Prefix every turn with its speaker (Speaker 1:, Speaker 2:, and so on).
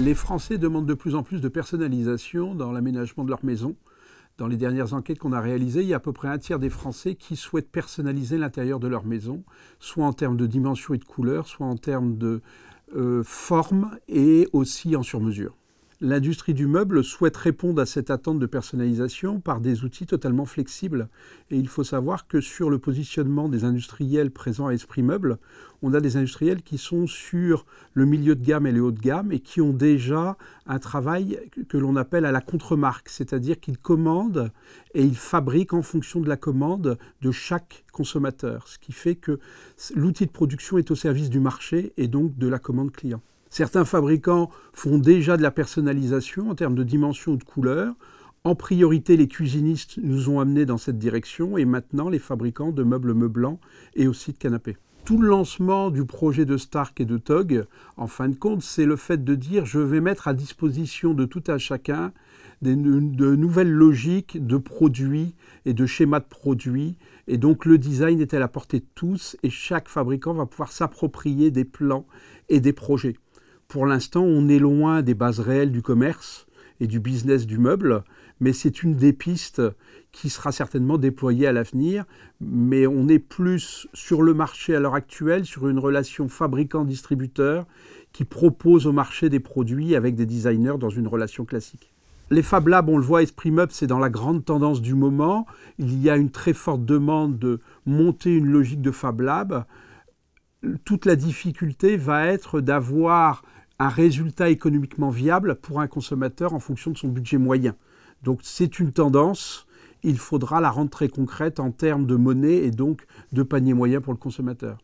Speaker 1: Les Français demandent de plus en plus de personnalisation dans l'aménagement de leur maison. Dans les dernières enquêtes qu'on a réalisées, il y a à peu près un tiers des Français qui souhaitent personnaliser l'intérieur de leur maison, soit en termes de dimension et de couleur, soit en termes de euh, forme et aussi en surmesure l'industrie du meuble souhaite répondre à cette attente de personnalisation par des outils totalement flexibles. Et il faut savoir que sur le positionnement des industriels présents à Esprit Meuble, on a des industriels qui sont sur le milieu de gamme et le haut de gamme et qui ont déjà un travail que l'on appelle à la contre-marque, c'est-à-dire qu'ils commandent et ils fabriquent en fonction de la commande de chaque consommateur, ce qui fait que l'outil de production est au service du marché et donc de la commande client. Certains fabricants font déjà de la personnalisation en termes de dimension ou de couleur. En priorité, les cuisinistes nous ont amenés dans cette direction et maintenant les fabricants de meubles meublants et aussi de canapés. Tout le lancement du projet de Stark et de Tog, en fin de compte, c'est le fait de dire je vais mettre à disposition de tout un chacun de nouvelles logiques de produits et de schémas de produits. Et donc le design est à la portée de tous et chaque fabricant va pouvoir s'approprier des plans et des projets pour l'instant, on est loin des bases réelles du commerce et du business du meuble, mais c'est une des pistes qui sera certainement déployée à l'avenir. Mais on est plus sur le marché à l'heure actuelle, sur une relation fabricant-distributeur qui propose au marché des produits avec des designers dans une relation classique. Les Fab Labs, on le voit, Esprit Meuble, c'est dans la grande tendance du moment. Il y a une très forte demande de monter une logique de Fab Lab. Toute la difficulté va être d'avoir un résultat économiquement viable pour un consommateur en fonction de son budget moyen. Donc c'est une tendance, il faudra la rendre très concrète en termes de monnaie et donc de panier moyen pour le consommateur.